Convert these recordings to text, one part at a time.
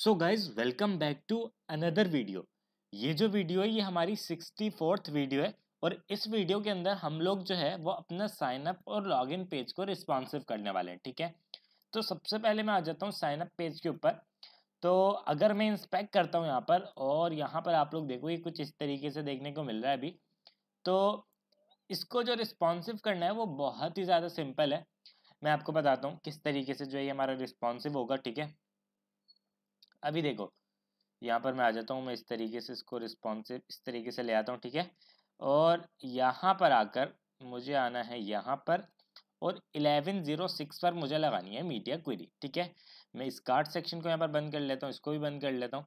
so guys welcome back to another video ये जो video है ये हमारी सिक्सटी फोर्थ वीडियो है और इस वीडियो के अंदर हम लोग जो है वो अपना साइन अप और इन पेज को रिस्पॉन्सिव करने वाले हैं ठीक है तो सबसे पहले मैं आ जाता हूँ साइन अप पेज के ऊपर तो अगर मैं इंस्पेक्ट करता हूँ यहाँ पर और यहाँ पर आप लोग देखो ये कुछ इस तरीके से देखने को मिल रहा है अभी तो इसको जो रिस्पॉन्सिव करना है वो बहुत ही ज़्यादा सिंपल है मैं आपको बताता हूँ किस तरीके से जो है हमारा रिस्पॉन्सिव होगा ठीक है अभी देखो यहाँ पर मैं आ जाता हूँ मैं इस तरीके से इसको रिस्पॉन्सिव इस तरीके से ले आता हूँ ठीक है और यहाँ पर आकर मुझे आना है यहाँ पर और 1106 पर मुझे लगानी है मीडिया क्वेरी ठीक है मैं इस कार्ड सेक्शन को यहाँ पर बंद कर लेता हूँ इसको भी बंद कर लेता हूँ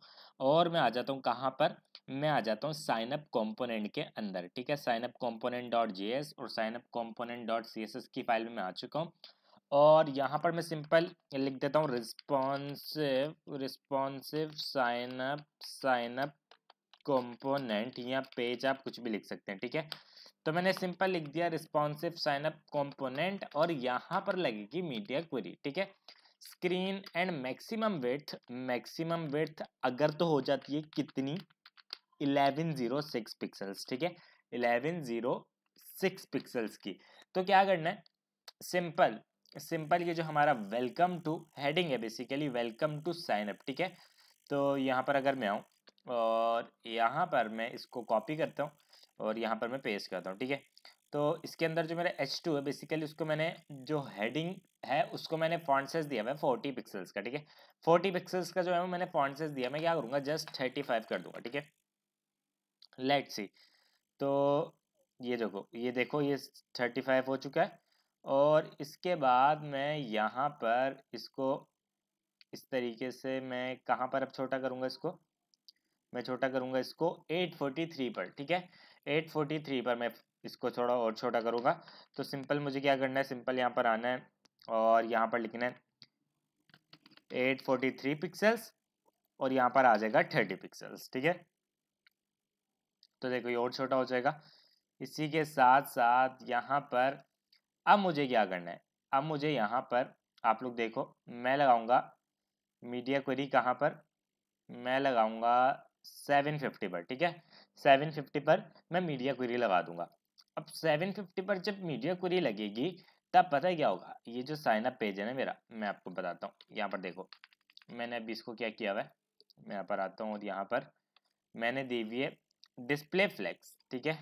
और मैं आ जाता हूँ कहाँ पर मैं आ जाता हूँ साइन अप कॉम्पोनेंट के अंदर ठीक है sign up component dot J S और sign up component dot C S S की फाइल में मैं आ चुका हूँ और यहाँ पर मैं सिंपल लिख देता हूँ responsive responsive sign up sign up component या पेज आप कुछ भी लिख सकते हैं ठीक है तो मैंने सिंपल लिख दिया रिस्पॉन्सिव साइनअप कॉम्पोनेंट और यहाँ पर लगेगी मीडिया क्वेरी ठीक है screen and maximum width maximum width अगर तो हो जाती है कितनी इलेवन जीरो सिक्स पिक्सल्स ठीक है इलेवन जीरो सिक्स पिक्सल्स की तो क्या करना है सिंपल सिंपल ये जो हमारा वेलकम टू हेडिंग है basically welcome to sign up ठीक है तो यहाँ पर अगर मैं आऊँ और यहाँ पर मैं इसको कॉपी करता हूँ और यहाँ पर मैं पेस्ट करता हूँ ठीक है तो इसके अंदर जो मेरा एच टू है बेसिकली उसको मैंने जो हेडिंग है उसको मैंने फॉन्ट साइज दिया हुआ है फोर्टी पिक्सल्स का ठीक है फोर्टी पिक्सल्स का जो है वो मैंने फॉन्ट साइज दिया मैं क्या करूँगा जस्ट थर्टी फाइव कर दूंगा ठीक है लेट सी तो ये देखो ये देखो ये थर्टी फाइव हो चुका है और इसके बाद मैं यहाँ पर इसको इस तरीके से मैं कहाँ पर अब छोटा करूँगा इसको मैं छोटा करूँगा इसको 843 पर ठीक है 843 पर मैं इसको थोड़ा और छोटा करूँगा तो सिंपल मुझे क्या करना है सिंपल यहाँ पर आना है और यहाँ पर लिखना है 843 पिक्सल्स और यहाँ पर आ जाएगा 30 पिक्सल्स ठीक है तो देखो ये और छोटा हो जाएगा इसी के साथ साथ यहाँ पर अब मुझे क्या करना है अब मुझे यहाँ पर आप लोग देखो मैं लगाऊंगा मीडिया क्वेरी कहाँ पर मैं लगाऊंगा सेवन फिफ्टी पर ठीक है सेवन फिफ्टी पर मैं मीडिया क्वेरी लगा दूंगा अब सेवन फिफ्टी पर जब मीडिया क्वेरी लगेगी तब पता है क्या होगा ये जो साइन अप पेज है ना मेरा मैं आपको बताता हूँ यहाँ पर देखो मैंने अभी इसको क्या किया हुआ है मैं यहाँ पर आता हूँ और यहाँ पर मैंने दी हुई है डिस्प्ले फ्लैक्स ठीक है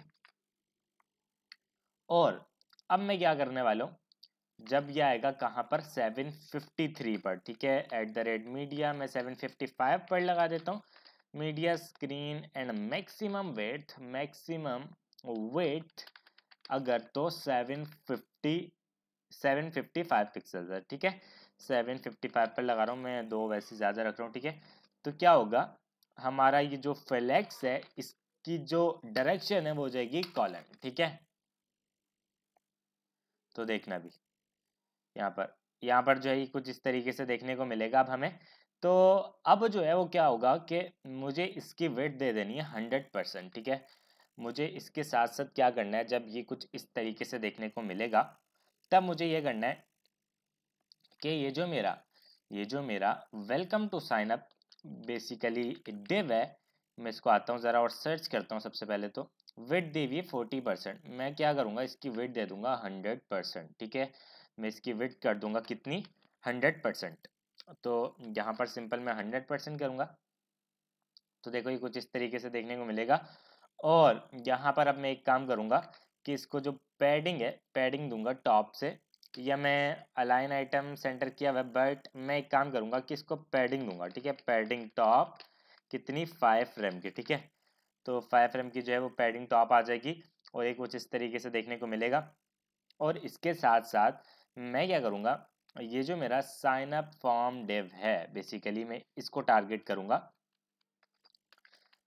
और अब मैं क्या करने वाला हूँ जब यह आएगा कहाँ पर 753 पर ठीक है एट द रेट मीडिया मैं 755 पर लगा देता हूँ media screen and maximum width maximum width अगर तो 750 755 पिक्सल है ठीक है 755 पर लगा रहा हूँ मैं दो वैसे ज़्यादा रख रहा हूँ ठीक है तो क्या होगा हमारा ये जो फ्लैक्स है इसकी जो डायरेक्शन है वो हो जाएगी कॉलम ठीक है तो देखना भी यहाँ पर यहाँ पर जो है कुछ इस तरीके से देखने को मिलेगा अब हमें तो अब जो है वो क्या होगा कि मुझे इसकी वेट दे देनी है हंड्रेड परसेंट ठीक है मुझे इसके साथ साथ क्या करना है जब ये कुछ इस तरीके से देखने को मिलेगा तब मुझे ये करना है कि ये जो मेरा ये जो मेरा welcome to sign up basically div है मैं इसको आता हूँ ज़रा और सर्च करता हूँ सबसे पहले तो वेट दी फोर्टी परसेंट मैं क्या करूँगा इसकी विथ दे दूंगा हंड्रेड परसेंट ठीक है मैं इसकी विथ कर दूंगा कितनी हंड्रेड परसेंट तो यहाँ पर सिंपल मैं हंड्रेड परसेंट करूँगा तो देखो ये कुछ इस तरीके से देखने को मिलेगा और यहाँ पर अब मैं एक काम करूँगा कि इसको जो पैडिंग है पैडिंग दूंगा टॉप से या मैं अलाइन आइटम सेंटर किया हुआ बट मैं एक काम करूँगा कि इसको पैडिंग दूंगा ठीक है पैडिंग टॉप कितनी फाइव फ्रेम की ठीक है तो फायर फ्रेम की जो है वो पैडिंग टॉप आ जाएगी और एक कुछ इस तरीके से देखने को मिलेगा और इसके साथ साथ मैं क्या करूँगा ये जो मेरा साइन अप फॉर्म डेव है बेसिकली मैं इसको टारगेट करूँगा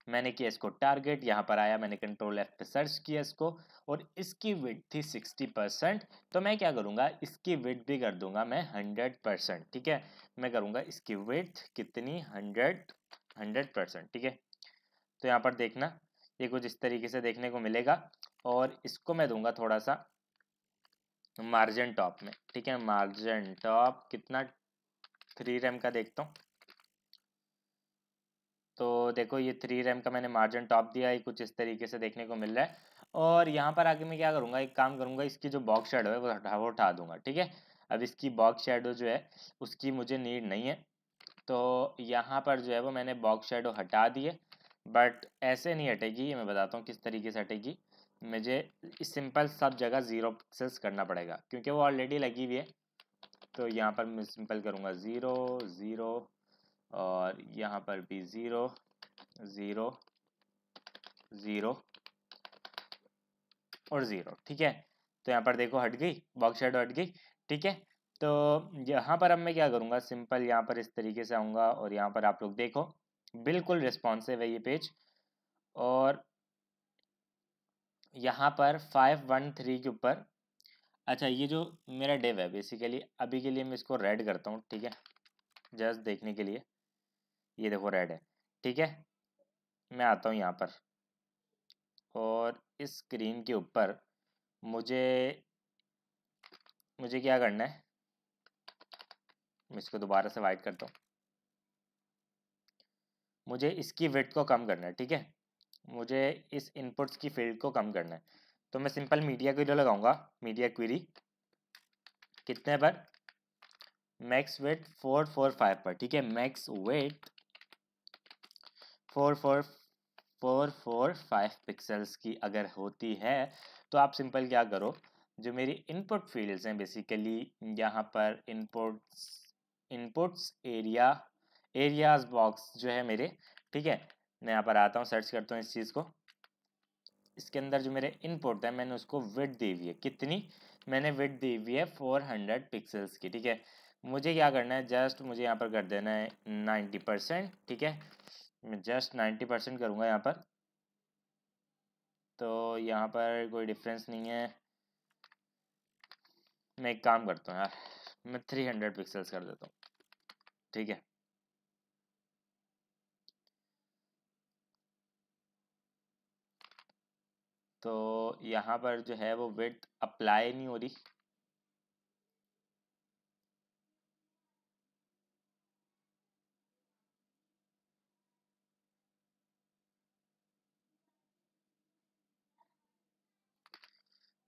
मैंने किया इसको टारगेट यहाँ पर आया मैंने कंट्रोल एफ पे सर्च किया इसको और इसकी विथ थी सिक्सटी परसेंट तो मैं क्या करूँगा इसकी विथ भी कर दूंगा मैं हंड्रेड परसेंट ठीक है मैं करूँगा इसकी विथ कितनी हंड्रेड हंड्रेड परसेंट ठीक है तो यहाँ पर देखना ये कुछ इस तरीके से देखने को मिलेगा और इसको मैं दूंगा थोड़ा सा मार्जिन टॉप में ठीक है मार्जिन टॉप कितना थ्री रैम का देखता हूँ तो देखो ये थ्री रैम का मैंने मार्जिन टॉप दिया है कुछ इस तरीके से देखने को मिल रहा है और यहाँ पर आके मैं क्या करूँगा एक काम करूँगा इसकी जो बॉक्स शेडो है वो हटा वो उठा दूंगा ठीक है अब इसकी बॉक्स शेडो जो है उसकी मुझे नीड नहीं है तो यहाँ पर जो है वो मैंने बॉक्स शेडो हटा दिए बट ऐसे नहीं हटेगी मैं बताता हूँ किस तरीके से हटेगी मुझे सिंपल सब जगह ज़ीरो पिक्सल्स करना पड़ेगा क्योंकि वो ऑलरेडी लगी हुई है तो यहाँ पर मैं सिंपल करूँगा ज़ीरो ज़ीरो और यहाँ पर भी ज़ीरो ज़ीरो ज़ीरो और ज़ीरो ठीक है तो यहाँ पर देखो हट गई बॉक्स शेडो हट गई ठीक है तो यहाँ पर अब मैं क्या करूँगा सिंपल यहाँ पर इस तरीके से आऊँगा और यहाँ पर आप लोग देखो बिल्कुल रिस्पॉन्सिव है ये पेज और यहाँ पर फाइव वन थ्री के ऊपर अच्छा ये जो मेरा डेव है बेसिकली अभी के लिए मैं इसको रेड करता हूँ ठीक है जस्ट देखने के लिए ये देखो रेड है ठीक है मैं आता हूँ यहाँ पर और इस स्क्रीन के ऊपर मुझे मुझे क्या करना है मैं इसको दोबारा से वाइट करता हूँ मुझे इसकी वेट को कम करना है ठीक है मुझे इस इनपुट्स की फील्ड को कम करना है तो मैं सिंपल मीडिया क्वेरी लगाऊंगा मीडिया क्वेरी कितने पर max width four four five पर ठीक है max width four four four four five pixels की अगर होती है तो आप सिंपल क्या करो जो मेरी इनपुट फील्ड्स हैं बेसिकली यहाँ पर inputs inputs area areas box जो है मेरे ठीक है मैं यहाँ पर आता हूँ सर्च करता हूँ इस चीज़ को इसके अंदर जो मेरे इनपुट है मैंने उसको विट दी हुई है कितनी मैंने विट दी हुई है फोर हंड्रेड पिक्सल्स की ठीक है मुझे क्या करना है जस्ट मुझे यहाँ पर कर देना है नाइन्टी परसेंट ठीक है मैं जस्ट नाइन्टी परसेंट करूँगा यहाँ पर तो यहाँ पर कोई डिफरेंस नहीं है मैं एक काम करता हूँ यार मैं थ्री हंड्रेड पिक्सल्स कर देता हूँ ठीक है तो यहाँ पर जो है वो वेट अप्लाई नहीं हो रही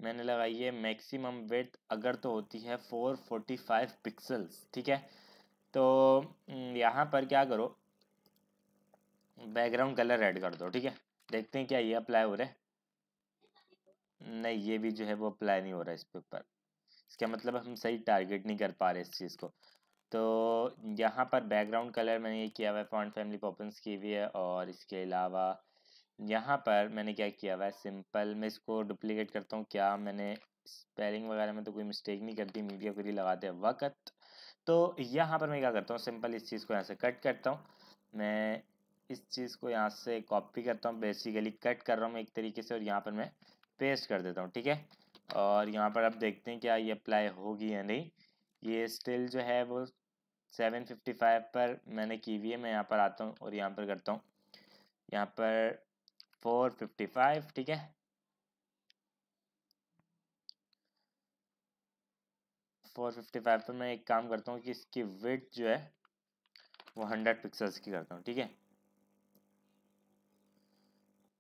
मैंने लगाई है मैक्सिमम वेट अगर तो होती है फोर फोर्टी फाइव पिक्सल्स ठीक है तो हम्म, यहाँ पर क्या करो बैकग्राउंड कलर ऐड कर दो ठीक है देखते हैं क्या ये अप्लाई हो रहा है नहीं ये भी जो है वो अप्लाई नहीं हो रहा है इसके ऊपर इसका मतलब हम सही टारगेट नहीं कर पा रहे इस चीज़ को तो यहाँ पर बैकग्राउंड कलर मैंने ये किया हुआ है फॉन्ट फैमिली पॉपन्स की हुई है और इसके अलावा यहाँ पर मैंने क्या किया हुआ है सिंपल मैं इसको डुप्लीकेट करता हूँ क्या मैंने स्पेलिंग वगैरह में तो कोई मिस्टेक नहीं करती मीडिया लिए लगाते वक्त तो यहाँ पर मैं क्या करता हूँ सिंपल इस चीज़ को यहाँ से कट करता हूँ मैं इस चीज़ को यहाँ से कॉपी करता हूँ बेसिकली कट कर रहा हूँ एक तरीके से और यहाँ पर मैं पेस्ट कर देता हूँ ठीक है और यहाँ पर आप देखते हैं क्या ये अप्लाई होगी या नहीं ये स्टिल जो है वो सेवन फिफ्टी फाइव पर मैंने की हुई है मैं यहाँ पर आता हूँ और यहाँ पर करता हूँ यहाँ पर फोर फिफ्टी फाइव ठीक है फोर फिफ्टी फाइव पर मैं एक काम करता हूँ कि इसकी विथ जो है वो हंड्रेड पिक्सल्स की करता हूँ ठीक है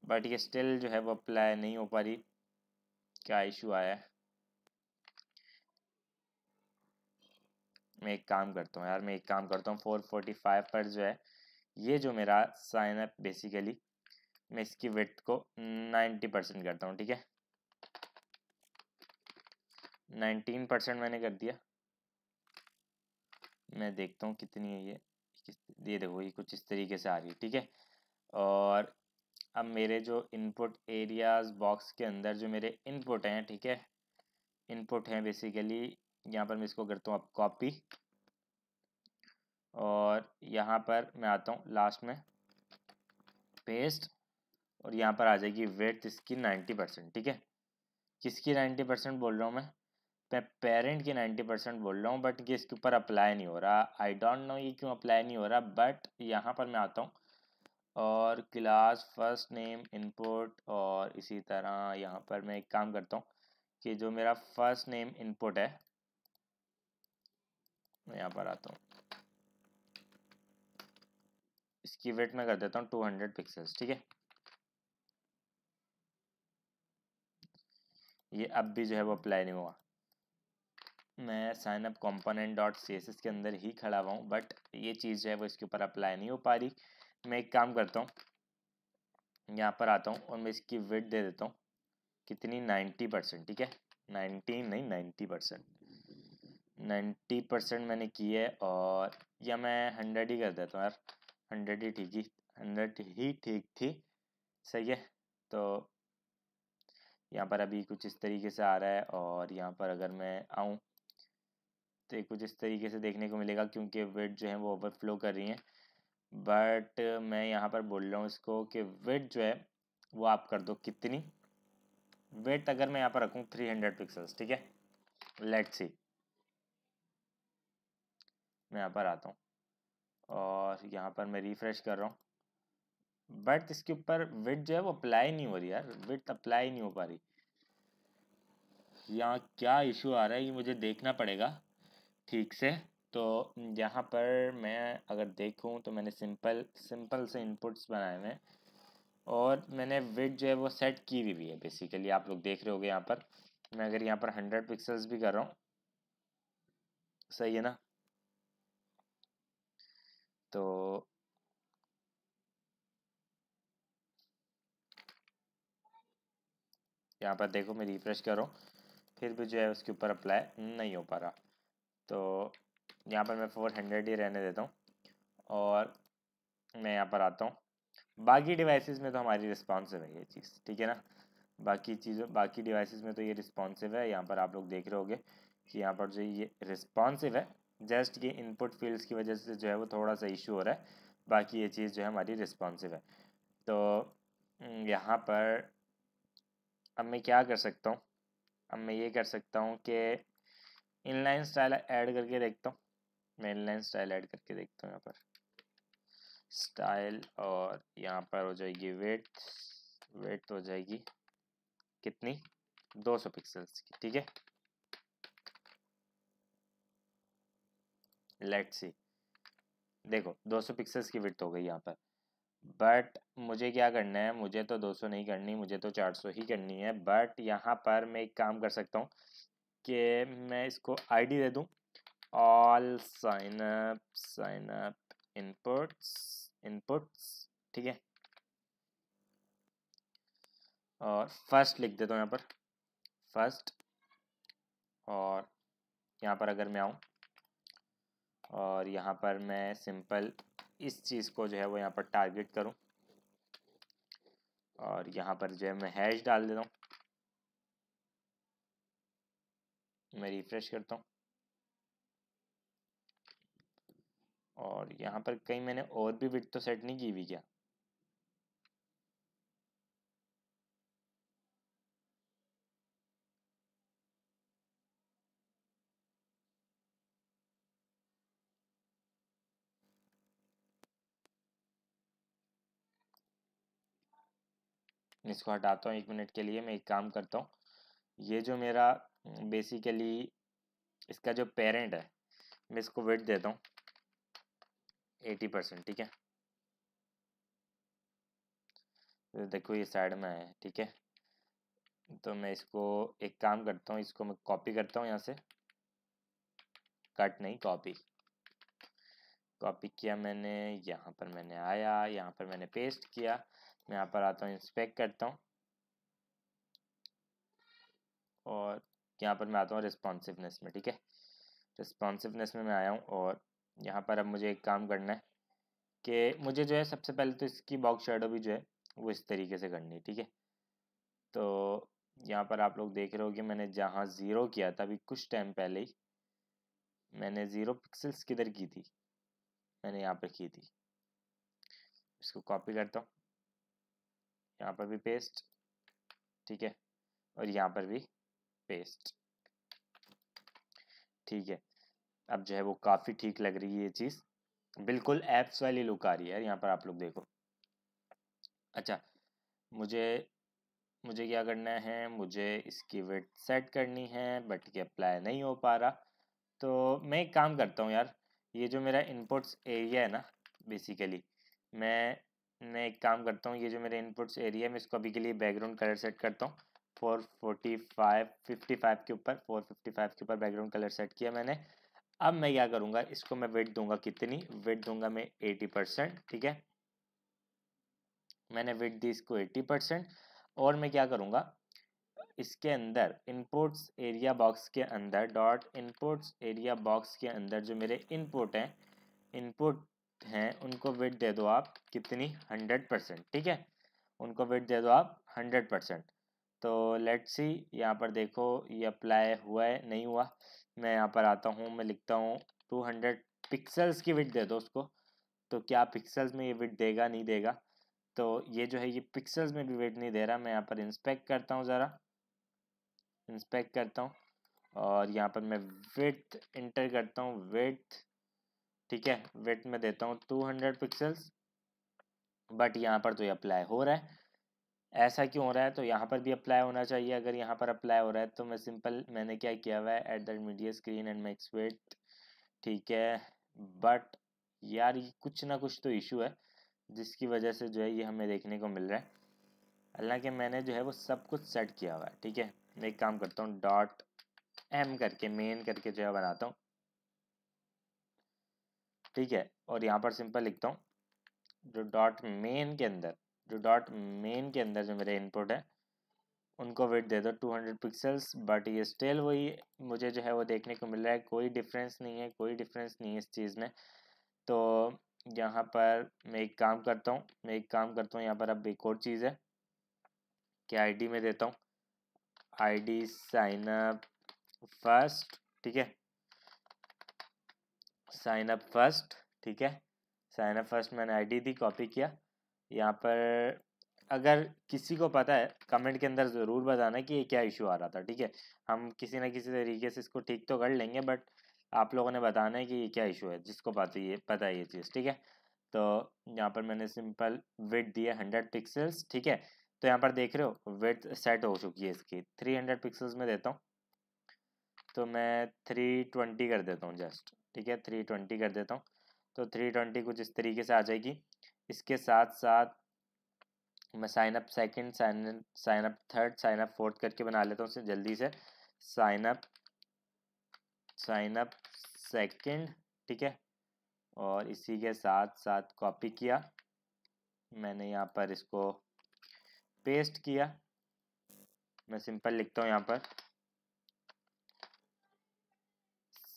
बट ये स्टिल जो है वो अप्लाई नहीं हो पा रही क्या इशू आया है मैं एक काम करता हूँ यार मैं एक काम करता हूँ फोर फोर्टी फाइव पर जो है ये जो मेरा साइन अप बेसिकली मैं इसकी वेट को नाइन्टी परसेंट करता हूँ ठीक है नाइनटीन परसेंट मैंने कर दिया मैं देखता हूँ कितनी है ये ये देखो ये कुछ इस तरीके से आ रही है ठीक है और अब मेरे जो इनपुट एरियाज बॉक्स के अंदर जो मेरे इनपुट हैं ठीक है इनपुट हैं बेसिकली यहाँ पर मैं इसको करता हूँ अब कॉपी और यहाँ पर मैं आता हूँ लास्ट में पेस्ट और यहाँ पर आ जाएगी वेट इसकी नाइन्टी परसेंट ठीक है किसकी नाइन्टी परसेंट बोल रहा हूँ मैं मैं पेरेंट की नाइन्टी परसेंट बोल रहा हूँ बट ये इसके ऊपर अप्लाई नहीं हो रहा आई डोंट नो ये क्यों अप्लाई नहीं हो रहा बट यहाँ पर मैं आता हूँ और क्लास फर्स्ट नेम इनपुट और इसी तरह यहाँ पर मैं एक काम करता हूँ कि जो मेरा फर्स्ट नेम इनपुट है मैं यहाँ पर आता हूँ इसकी वेट मैं कर देता हूँ 200 पिक्सल्स ठीक है ये अब भी जो है वो अप्लाई नहीं हुआ मैं sign up component dot C के अंदर ही खड़ा हुआ हूँ बट ये चीज़ जो है वो इसके ऊपर अप्लाई नहीं हो पा रही मैं एक काम करता हूँ यहाँ पर आता हूँ और मैं इसकी वेट दे देता हूँ कितनी नाइन्टी परसेंट ठीक है नाइन्टी नहीं नाइन्टी परसेंट नाइन्टी परसेंट मैंने की है और या मैं हंड्रेड ही कर देता हूँ यार हंड्रेड ही ठीक ही हंड्रेड ही ठीक थी सही है तो यहाँ पर अभी कुछ इस तरीके से आ रहा है और यहाँ पर अगर मैं आऊँ तो कुछ इस तरीके से देखने को मिलेगा क्योंकि वेट जो है वो ओवरफ्लो कर रही हैं बट uh, मैं यहाँ पर बोल रहा हूँ इसको कि वेट जो है वो आप कर दो कितनी वेट अगर मैं यहाँ पर रखूँ थ्री हंड्रेड पिक्सल्स ठीक है लेट सी मैं यहाँ पर आता हूँ और यहाँ पर मैं रिफ्रेश कर रहा हूँ बट इसके ऊपर विट जो है वो अप्लाई नहीं हो रही यार विट अप्लाई नहीं हो पा रही यहाँ क्या इशू आ रहा है ये मुझे देखना पड़ेगा ठीक से तो यहाँ पर मैं अगर देखूँ तो मैंने सिंपल सिंपल से इनपुट्स बनाए हुए हैं और मैंने विड जो है वो सेट की हुई भी है बेसिकली आप लोग देख रहे हो गए यहाँ पर मैं अगर यहाँ पर हंड्रेड पिक्सल्स भी कर रहा हूँ सही है ना तो यहाँ पर देखो मैं रिफ्रेश कर रहा हूँ फिर भी जो है उसके ऊपर अप्लाई नहीं हो पा रहा तो यहाँ पर मैं फोर हंड्रेड ही रहने देता हूँ और मैं यहाँ पर आता हूँ बाकी डिवाइसेस में तो हमारी रिस्पॉन्सिव है ये चीज़ ठीक है ना बाकी चीज़ों बाकी डिवाइसेस में तो ये रिस्पॉन्सिव है यहाँ पर आप लोग देख रहे होंगे कि यहाँ पर जो ये रिस्पॉन्सिव है जस्ट ये इनपुट फील्ड्स की वजह से जो है वो थोड़ा सा इशू हो रहा है बाकी ये चीज़ जो है हमारी रिस्पॉन्सिव है तो यहाँ पर अब मैं क्या कर सकता हूँ अब मैं ये कर सकता हूँ कि इनलाइन स्टाइल ऐड करके देखता हूँ मैं इनलाइन स्टाइल ऐड करके देखता हूँ यहाँ पर स्टाइल और यहाँ पर हो जाएगी वेट वेट हो जाएगी कितनी 200 पिक्सल्स की ठीक है लेट सी देखो 200 पिक्सल्स की वेट हो गई यहाँ पर बट मुझे क्या करना है मुझे तो 200 नहीं करनी मुझे तो 400 ही करनी है बट यहाँ पर मैं एक काम कर सकता हूँ के मैं इसको आईडी दे दूँ all sign up sign up inputs inputs ठीक है और फर्स्ट लिख देता हूँ यहाँ पर फर्स्ट और यहाँ पर अगर मैं आऊँ और यहाँ पर मैं सिंपल इस चीज़ को जो है वो यहाँ पर टारगेट करूँ और यहाँ पर जो है मैं हैश डाल देता हूँ मैं रिफ्रेश करता हूँ और यहाँ पर कहीं मैंने और भी विट तो सेट नहीं की हुई क्या इसको हटाता हूँ एक मिनट के लिए मैं एक काम करता हूँ ये जो मेरा बेसिकली हम्म, इसका जो पेरेंट है मैं इसको वेट देता हूँ एटी परसेंट ठीक है तो देखो ये साइड में है ठीक है तो मैं इसको एक काम करता हूँ इसको मैं कॉपी करता हूँ यहाँ से कट नहीं कॉपी कॉपी किया मैंने यहाँ पर मैंने आया यहाँ पर मैंने पेस्ट किया मैं यहाँ पर आता हूँ इंस्पेक्ट करता हूँ और तो यहाँ पर मैं आता हूँ रिस्पॉन्सिवनेस में ठीक है रिस्पॉन्सिवनेस में मैं आया हूँ और यहाँ पर अब मुझे एक काम करना है कि मुझे जो है सबसे पहले तो इसकी बॉक्स शेडो भी जो है वो इस तरीके से करनी है ठीक है तो यहाँ पर आप लोग देख रहे हो कि मैंने जहाँ ज़ीरो किया था अभी कुछ टाइम पहले ही मैंने ज़ीरो पिक्सल्स किधर की थी मैंने यहाँ पर की थी इसको कॉपी करता हूँ यहाँ पर भी पेस्ट ठीक है और यहाँ पर भी पेस्ट ठीक है अब जो है वो काफ़ी ठीक लग रही है ये चीज़ बिल्कुल एप्स वाली लुक आ रही है यहाँ पर आप लोग देखो अच्छा मुझे मुझे क्या करना है मुझे इसकी वेट सेट करनी है बट ये अप्लाई नहीं हो पा रहा तो मैं एक काम करता हूँ यार ये जो मेरा इनपुट्स एरिया है ना बेसिकली मैं मैं एक काम करता हूँ ये जो मेरा इनपुट्स एरिया है मैं इसको अभी के लिए बैकग्राउंड कलर सेट करता हूँ four forty five fifty five के ऊपर फोर फिफ्टी फाइव के ऊपर बैकग्राउंड कलर सेट किया मैंने अब मैं क्या करूँगा इसको मैं वेट दूंगा कितनी वेट दूंगा मैं एटी परसेंट ठीक है मैंने वेट दी इसको एटी परसेंट और मैं क्या करूँगा इसके अंदर इनपुट्स एरिया बॉक्स के अंदर डॉट इनपुट्स एरिया बॉक्स के अंदर जो मेरे इनपुट हैं इनपुट हैं उनको वेट दे दो आप कितनी हंड्रेड परसेंट ठीक है उनको वेट दे दो आप हंड्रेड परसेंट तो लेट्स सी यहाँ पर देखो ये अप्लाई हुआ है नहीं हुआ मैं यहाँ पर आता हूँ मैं लिखता हूँ टू हंड्रेड पिक्सल्स की विट दे दो उसको तो क्या पिक्सल्स में ये विट देगा नहीं देगा तो ये जो है ये पिक्सल्स में भी वेट नहीं दे रहा मैं यहाँ पर इंस्पेक्ट करता हूँ ज़रा इंस्पेक्ट करता हूँ और यहाँ पर मैं वेट इंटर करता हूँ वेट ठीक है वेट में देता हूँ टू हंड्रेड पिक्सल्स बट यहाँ पर तो ये अप्लाई हो रहा है ऐसा क्यों हो रहा है तो यहाँ पर भी अप्लाई होना चाहिए अगर यहाँ पर अप्लाई हो रहा है तो मैं सिंपल मैंने क्या किया हुआ है at the media screen and max width ठीक है बट यार ये कुछ ना कुछ तो इशू है जिसकी वजह से जो है ये हमें देखने को मिल रहा है हालांकि मैंने जो है वो सब कुछ सेट किया हुआ है ठीक है मैं एक काम करता हूँ डॉट एम करके मेन करके जो है बनाता हूँ ठीक है और यहाँ पर सिंपल लिखता हूँ जो डॉट मेन के अंदर जो डॉट मेन के अंदर जो मेरे इनपुट है उनको वेट दे दो 200 पिक्सल्स बट ये स्टिल वही मुझे जो है वो देखने को मिल रहा है कोई डिफरेंस नहीं है कोई डिफरेंस नहीं है इस चीज़ में तो यहाँ पर मैं एक काम करता हूँ मैं एक काम करता हूँ यहाँ पर अब एक और चीज़ है कि आईडी में देता हूँ आईडी साइन अप फर्स्ट ठीक है साइन अप फर्स्ट ठीक है साइन अप फर्स्ट मैंने आईडी दी कॉपी किया यहाँ पर अगर किसी को पता है कमेंट के अंदर ज़रूर बताना कि ये क्या इशू आ रहा था ठीक है हम किसी ना किसी तरीके से इसको ठीक तो कर लेंगे बट आप लोगों ने बताना है कि ये क्या इशू है जिसको पता ये पता है ये चीज़ ठीक है तो यहाँ पर मैंने सिंपल वेट दिया हंड्रेड पिक्सल्स ठीक है तो यहाँ पर देख रहे हो वेट सेट हो चुकी है इसकी थ्री हंड्रेड पिक्सल्स में देता हूँ तो मैं थ्री ट्वेंटी कर देता हूँ जस्ट ठीक है थ्री ट्वेंटी कर देता हूँ तो थ्री ट्वेंटी कुछ इस तरीके से आ जाएगी इसके साथ साथ मैं sign up second sign sign up third sign up fourth करके बना लेता हूँ जल्दी से sign up sign up second ठीक है और इसी के साथ साथ कॉपी किया मैंने यहाँ पर इसको पेस्ट किया मैं सिंपल लिखता हूँ यहाँ पर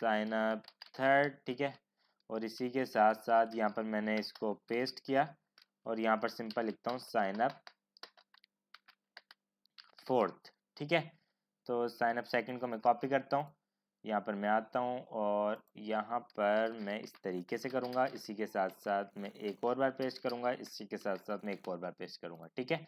साइन अप थर्ड ठीक है और इसी के साथ साथ यहाँ पर मैंने इसको पेस्ट किया और यहाँ पर सिंपल लिखता हूँ साइन अप फोर्थ ठीक है तो साइन अप सेकंड को मैं कॉपी करता हूँ यहाँ पर मैं आता हूँ और यहाँ पर मैं इस तरीके से करूँगा इसी के साथ साथ मैं एक और बार पेस्ट करूँगा इसी के साथ साथ मैं एक और बार पेस्ट करूँगा ठीक है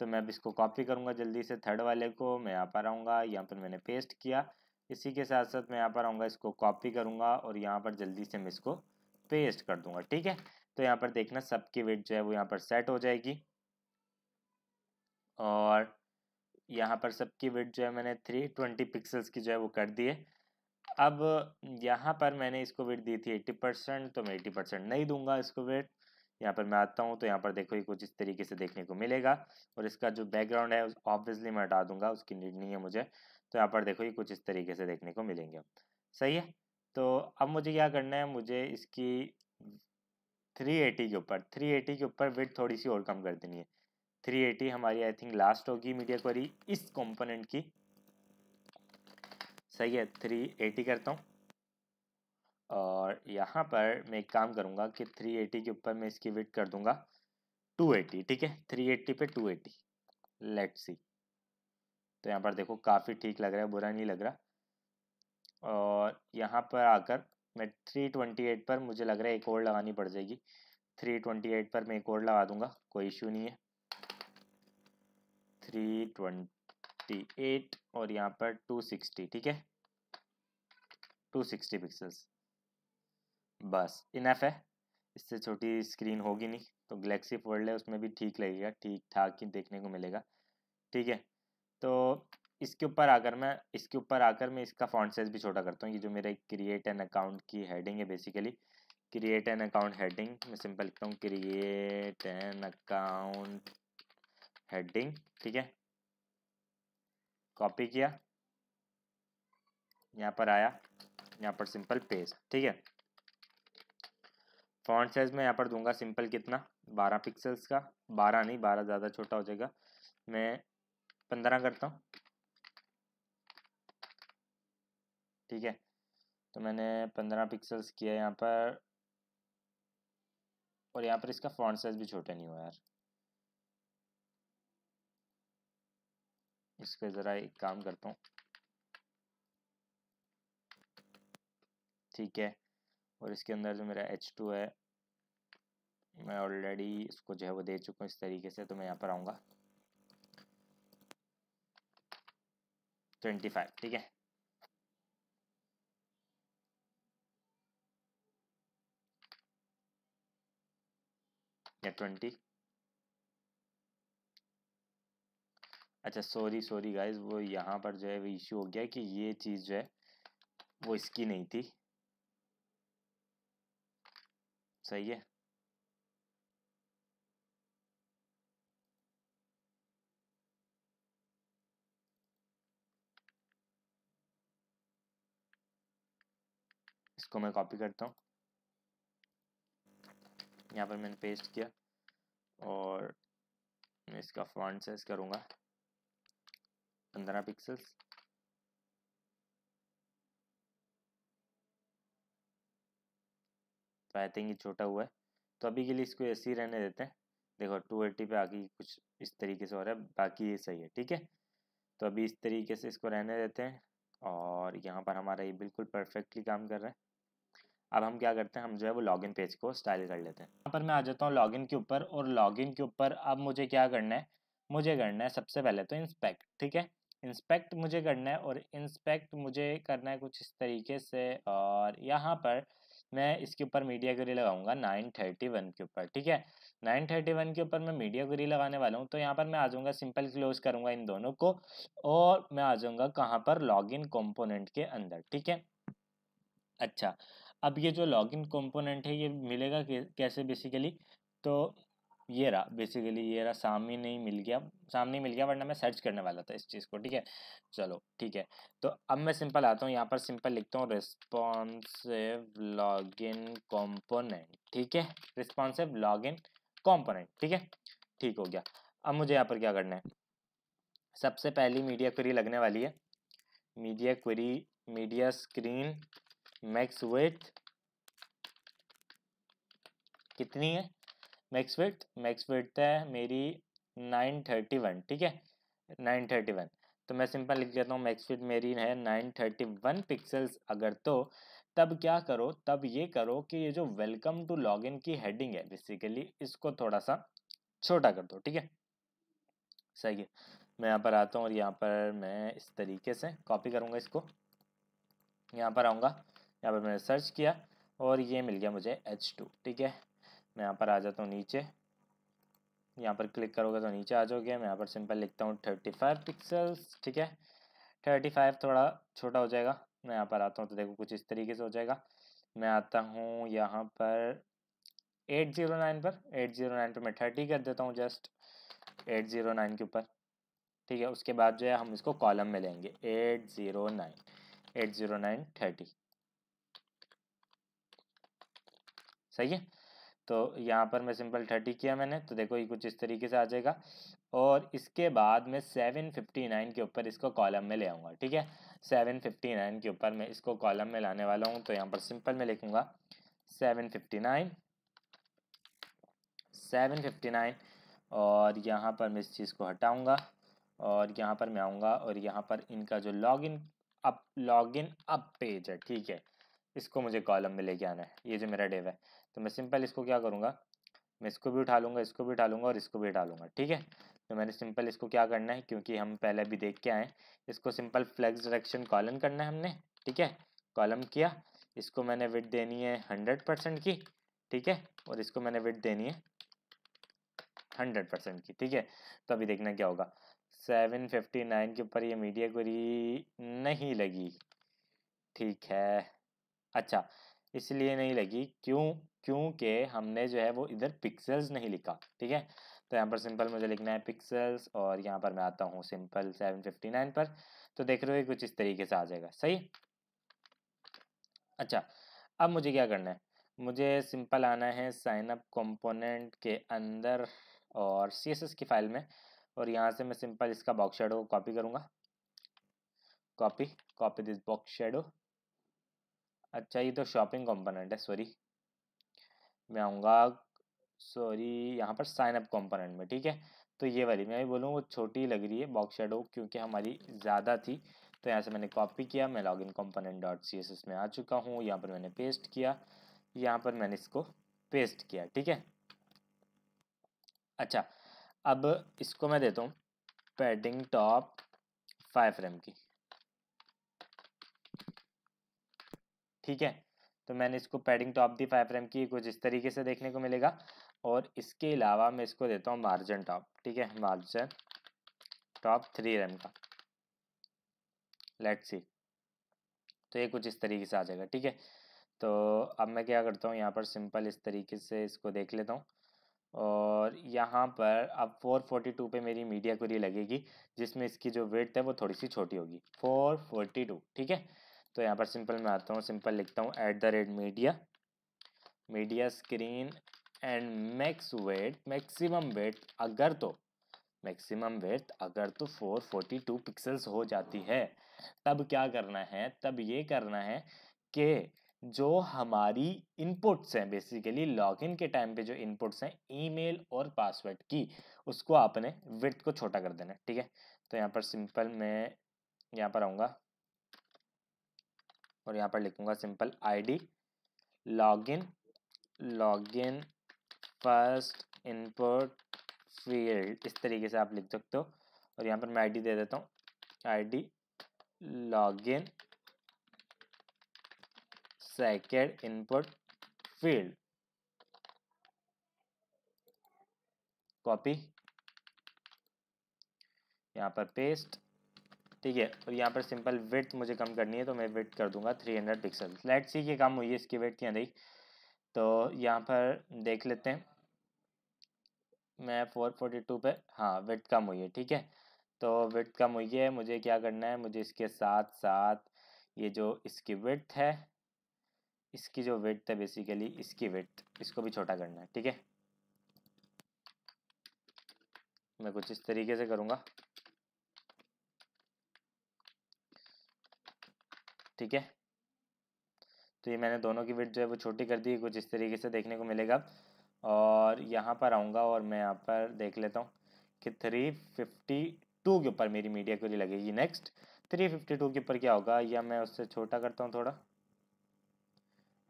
तो मैं अब इसको कॉपी करूँगा जल्दी से थर्ड वाले को मैं यहाँ पर आऊँगा यहाँ पर मैंने पेस्ट किया इसी के साथ साथ मैं यहाँ पर आऊँगा इसको कॉपी करूँगा और यहाँ पर जल्दी से मैं इसको पेस्ट कर दूँगा ठीक है तो यहाँ पर देखना सबकी वेट जो है वो यहाँ पर सेट हो जाएगी और यहाँ पर सबकी वेट जो है मैंने थ्री ट्वेंटी पिक्सल्स की जो है वो कर दी है अब यहाँ पर मैंने इसको वेट दी थी एट्टी परसेंट तो मैं एट्टी परसेंट नहीं दूंगा इसको वेट यहाँ पर मैं आता हूँ तो यहाँ पर देखो ये कुछ इस तरीके से देखने को मिलेगा और इसका जो बैकग्राउंड है ऑब्वियसली मैं हटा दूंगा उसकी नीड नहीं है मुझे तो यहाँ पर देखो ये कुछ इस तरीके से देखने को मिलेंगे सही है तो अब मुझे क्या करना है मुझे इसकी 380 के ऊपर 380 के ऊपर वेट थोड़ी सी और कम कर देनी है 380 हमारी आई थिंक लास्ट होगी मीडिया क्वेरी इस कंपोनेंट की सही है 380 करता हूँ और यहाँ पर मैं एक काम करूँगा कि 380 के ऊपर मैं इसकी वेट कर दूँगा 280 ठीक है 380 पे 280 लेट्स सी तो यहाँ पर देखो काफ़ी ठीक लग रहा है बुरा नहीं लग रहा और यहाँ पर आकर मैं थ्री ट्वेंटी एट पर मुझे लग रहा है एक और लगानी पड़ जाएगी थ्री ट्वेंटी एट पर मैं एक और लगा दूंगा कोई इशू नहीं है थ्री ट्वेंटी एट और यहाँ पर टू सिक्सटी ठीक है टू सिक्सटी पिक्सल्स बस इनफ है इससे छोटी स्क्रीन होगी नहीं तो गलेक्सी फोल्ड है उसमें भी ठीक लगेगा ठीक ठाक ही देखने को मिलेगा ठीक है तो इसके ऊपर आकर मैं इसके ऊपर आकर मैं इसका फॉन्ट साइज भी छोटा करता हूँ ये जो मेरे क्रिएट एन अकाउंट की हेडिंग है basically create an account heading मैं सिंपल लिखता हूँ क्रिएट एन अकाउंट हेडिंग ठीक है कॉपी किया यहाँ पर आया यहाँ पर सिंपल पेज ठीक है फॉन्ट साइज मैं यहाँ पर दूंगा सिंपल कितना बारह पिक्सल्स का बारह नहीं बारह ज़्यादा छोटा हो जाएगा मैं पंद्रह करता हूँ ठीक है तो मैंने पंद्रह पिक्सल्स किया यहाँ पर और यहाँ पर इसका फॉन्ट साइज भी छोटा नहीं हुआ यार इस ज़रा एक काम करता हूँ ठीक है और इसके अंदर जो मेरा एच टू है मैं ऑलरेडी इसको जो है वो दे चुका हूँ इस तरीके से तो मैं यहाँ पर आऊँगा ट्वेंटी फाइव ठीक है या ट्वेंटी अच्छा सॉरी सॉरी गाइज वो यहाँ पर जो है वो इश्यू हो गया कि ये चीज़ जो है वो इसकी नहीं थी सही है इसको मैं कॉपी करता हूँ यहाँ पर मैंने पेस्ट किया और मैं इसका फ्रंट साइज करूँगा पंद्रह पिक्सल्स तो आई थिंक ये छोटा हुआ है तो अभी के लिए इसको ऐसे ही रहने देते हैं देखो टू एट्टी पे आगे कुछ इस तरीके से हो रहा है बाकी ये सही है ठीक है तो अभी इस तरीके से इसको रहने देते हैं और यहाँ पर हमारा ये बिल्कुल परफेक्टली काम कर रहा है अब हम क्या करते हैं हम जो है वो लॉगिन पेज को स्टाइल कर लेते हैं यहाँ पर मैं आ जाता हूँ लॉगिन के ऊपर और लॉगिन के ऊपर अब मुझे क्या करना है मुझे करना है सबसे पहले तो इंस्पेक्ट ठीक है इंस्पेक्ट मुझे करना है और इंस्पेक्ट मुझे करना है कुछ इस तरीके से और यहाँ पर मैं इसके ऊपर मीडिया क्वेरी लगाऊंगा नाइन थर्टी वन के ऊपर ठीक है नाइन थर्टी वन के ऊपर मैं मीडिया क्वेरी लगाने वाला हूँ तो यहाँ पर मैं आ जाऊँगा सिंपल क्लोज करूँगा इन दोनों को और मैं आ जाऊँगा कहाँ पर लॉगिन कंपोनेंट के अंदर ठीक है अच्छा अब ये जो लॉगिन कंपोनेंट है ये मिलेगा कैसे बेसिकली तो ये रहा बेसिकली ये रहा सामने नहीं मिल गया सामने मिल गया वरना मैं सर्च करने वाला था इस चीज़ को ठीक है चलो ठीक है तो अब मैं सिंपल आता हूँ यहाँ पर सिंपल लिखता हूँ रिस्पॉन्सिव लॉगिन कॉम्पोनेंट ठीक है रिस्पॉन्सिव लॉगिन कॉम्पोनेंट ठीक है ठीक हो गया अब मुझे यहाँ पर क्या करना है सबसे पहली मीडिया क्वेरी लगने वाली है media query media screen max width कितनी है मैक्स वेट मैक्स वेट है मेरी नाइन थर्टी वन ठीक है नाइन थर्टी वन तो मैं सिंपल लिख देता हूँ मैक्स वेट मेरी है नाइन थर्टी वन पिक्सल्स अगर तो तब क्या करो तब ये करो कि ये जो वेलकम टू लॉगिन की हेडिंग है बेसिकली इसको थोड़ा सा छोटा कर दो ठीक है सही है मैं यहाँ पर आता हूँ और यहाँ पर मैं इस तरीके से कॉपी करूँगा इसको यहाँ पर आऊँगा यहाँ पर मैंने सर्च किया और ये मिल गया मुझे एच टू ठीक है मैं यहाँ पर आ जाता हूँ नीचे यहाँ पर क्लिक करोगे तो नीचे आ जाओगे मैं यहाँ पर सिंपल लिखता हूँ थर्टी फाइव पिक्सल्स ठीक है थर्टी फाइव थोड़ा छोटा हो जाएगा मैं यहाँ पर आता हूँ तो देखो कुछ इस तरीके से हो जाएगा मैं आता हूँ यहाँ पर एट जीरो नाइन पर एट जीरो नाइन पर मैं थर्टी कर देता हूँ जस्ट एट जीरो नाइन के ऊपर ठीक है उसके बाद जो है हम इसको कॉलम में लेंगे eight zero nine eight zero nine thirty सही है तो यहाँ पर मैं सिंपल थर्टी किया मैंने तो देखो ये कुछ इस तरीके से आ जाएगा और इसके बाद मैं सेवन फिफ्टी नाइन के ऊपर इसको कॉलम में ले आऊँगा ठीक है सेवन फिफ्टी नाइन के ऊपर मैं इसको कॉलम में लाने वाला हूँ तो यहाँ पर सिंपल मैं लिखूँगा seven fifty nine seven fifty nine और यहाँ पर मैं इस चीज़ को हटाऊँगा और यहाँ पर मैं आऊँगा और यहाँ पर इनका जो login up login up page है ठीक है इसको मुझे कॉलम में लेके आना है ये जो मेरा डेव है तो मैं सिंपल इसको क्या करूँगा मैं इसको भी उठा लूँगा इसको भी उठा लूँगा और इसको भी उठा लूँगा ठीक है तो मैंने सिंपल इसको क्या करना है क्योंकि हम पहले भी देख के आए इसको सिंपल फ्लैक्स डायरेक्शन कॉलम करना है हमने ठीक है कॉलम किया इसको मैंने विट देनी है हंड्रेड परसेंट की ठीक है और इसको मैंने विट देनी है हंड्रेड परसेंट की ठीक है तो अभी देखना क्या होगा सेवन फिफ्टी नाइन के ऊपर ये मीडिया क्वेरी नहीं लगी ठीक है अच्छा इसलिए नहीं लगी क्यों क्योंकि हमने जो है वो इधर पिक्सल्स नहीं लिखा ठीक है तो यहाँ पर सिंपल मुझे लिखना है पिक्सल्स और यहाँ पर मैं आता हूँ सिंपल सेवन फिफ्टी नाइन पर तो देख रहे हो कुछ इस तरीके से आ जाएगा सही अच्छा अब मुझे क्या करना है मुझे सिंपल आना है साइनअप कंपोनेंट के अंदर और सी एस एस की फाइल में और यहाँ से मैं सिंपल इसका बॉक्स शेडो कॉपी करूँगा copy copy this box shadow अच्छा ये तो शॉपिंग कंपोनेंट है सॉरी मैं आऊँगा सॉरी यहाँ पर साइन अप कंपोनेंट में ठीक है तो ये वाली मैं भी बोलूँ वो छोटी लग रही है बॉक्स शेडो क्योंकि हमारी ज़्यादा थी तो यहाँ से मैंने कॉपी किया मैं log in component dot C S S में आ चुका हूँ यहाँ पर मैंने पेस्ट किया यहाँ पर मैंने इसको पेस्ट किया ठीक है अच्छा अब इसको मैं देता हूँ पैडिंग टॉप फाइव फ्रेम की ठीक है तो मैंने इसको पैडिंग टॉप दी फाइव एम की कुछ इस तरीके से देखने को मिलेगा और इसके अलावा मैं इसको देता हूँ मार्जिन टॉप ठीक है मार्जिन टॉप थ्री रैम का लेट सी तो ये कुछ इस तरीके से आ जाएगा ठीक है तो अब मैं क्या करता हूँ यहाँ पर सिंपल इस तरीके से इसको देख लेता हूँ और यहाँ पर अब 442 पे मेरी मीडिया क्वेरी लगेगी जिसमें इसकी जो वेट है वो थोड़ी सी छोटी होगी 442 ठीक है तो यहाँ पर सिंपल मैं आता हूँ सिंपल लिखता हूँ at the rate media media screen and max width maximum width अगर तो मैक्सिमम वेट अगर तो 442 पिक्सल्स हो जाती है तब क्या करना है तब ये करना है कि जो हमारी इनपुट्स हैं बेसिकली लॉगिन के टाइम पे जो इनपुट्स हैं ईमेल और पासवर्ड की उसको आपने विथ को छोटा कर देना ठीक है तो यहाँ पर सिंपल मैं यहाँ पर आऊँगा और यहाँ पर लिखूंगा simple ID login login first input field इस तरीके से आप लिख सकते हो और यहाँ पर मैं आईडी दे देता हूँ ID login second input field copy यहाँ पर पेस्ट ठीक है और तो यहाँ पर सिंपल विथ मुझे कम करनी है तो मैं विथ कर दूंगा थ्री हंड्रेड पिक्सल लाइट सी की कम हुई है इसकी विथ क्या देख तो यहाँ पर देख लेते हैं मैं फोर फोर्टी टू पर हाँ विथ कम हुई है ठीक है तो विथ कम हुई है मुझे क्या करना है मुझे इसके साथ साथ ये जो इसकी विथ है इसकी जो विथ है बेसिकली इसकी विथ इसको भी छोटा करना है ठीक है मैं कुछ इस तरीके से करूँगा ठीक है तो ये मैंने दोनों की विथ जो है वो छोटी कर दी कुछ इस तरीके से देखने को मिलेगा और यहाँ पर आऊँगा और मैं यहाँ पर देख लेता हूँ कि थ्री फिफ्टी टू के ऊपर मेरी मीडिया क्वेरी लगेगी नेक्स्ट थ्री फिफ्टी टू के ऊपर क्या होगा या मैं उससे छोटा करता हूँ थोड़ा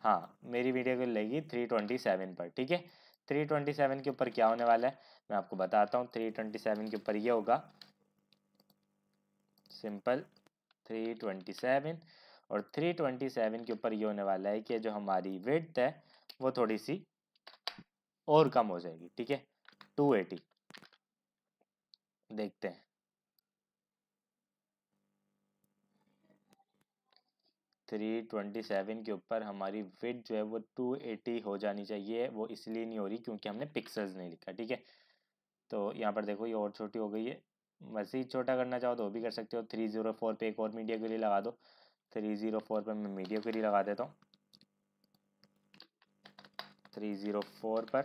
हाँ मेरी मीडिया क्वेरी लगेगी थ्री ट्वेंटी सेवन पर ठीक है थ्री ट्वेंटी सेवन के ऊपर क्या होने वाला है मैं आपको बताता हूँ थ्री ट्वेंटी सेवन के ऊपर ये होगा सिंपल थ्री ट्वेंटी सेवन और 327 के ऊपर ये होने वाला है कि जो हमारी वेट है वो थोड़ी सी और कम हो जाएगी ठीक है 280 देखते हैं थ्री ट्वेंटी सेवन के ऊपर हमारी विथ जो है वो टू एटी हो जानी चाहिए वो इसलिए नहीं हो रही क्योंकि हमने पिक्सल्स नहीं लिखा ठीक है तो यहाँ पर देखो ये और छोटी हो गई है वैसे ही छोटा करना चाहो तो वो भी कर सकते हो थ्री जीरो फोर पे एक और मीडिया के लिए लगा दो थ्री ज़ीरो फोर पर मैं मीडियो क्री लगा देता हूँ थ्री ज़ीरो फोर पर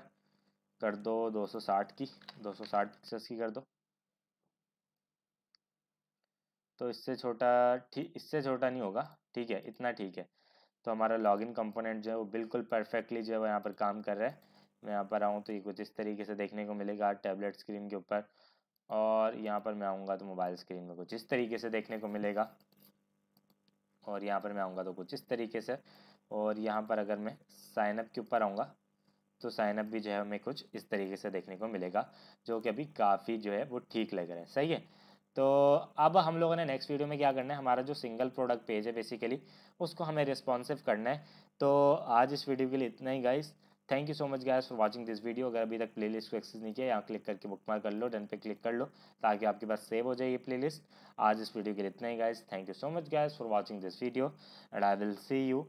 कर दो दो सौ साठ की दो सौ साठ पिक्सल्स की कर दो तो इससे छोटा ठीक इससे छोटा नहीं होगा ठीक है इतना ठीक है तो हमारा लॉगिन कंपोनेंट जो है वो बिल्कुल परफेक्टली जो है वो यहाँ पर काम कर रहा है मैं यहाँ पर आऊँ तो ये कुछ इस तरीके से देखने को मिलेगा टैबलेट स्क्रीन के ऊपर और यहाँ पर मैं आऊँगा तो मोबाइल स्क्रीन में कुछ इस तरीके से देखने को मिलेगा और यहाँ पर मैं आऊँगा तो कुछ इस तरीके से और यहाँ पर अगर मैं साइनअप के ऊपर आऊँगा तो साइनअप भी जो है हमें कुछ इस तरीके से देखने को मिलेगा जो कि अभी काफ़ी जो है वो ठीक लग रहा है सही है तो अब हम लोगों ने नेक्स्ट वीडियो में क्या करना है हमारा जो सिंगल प्रोडक्ट पेज है बेसिकली उसको हमें रिस्पॉन्सिव करना है तो आज इस वीडियो के लिए इतना ही guys thank you so much guys for watching this video अगर अभी तक प्लेलिस्ट को एक्सेस नहीं किया यहाँ क्लिक करके बुकमार्क कर लो डन पे क्लिक कर लो ताकि आपके पास सेव हो जाए ये प्लेलिस्ट आज इस वीडियो के लिए इतना ही guys thank you so much guys for watching this video and I will see you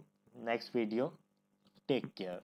next video take care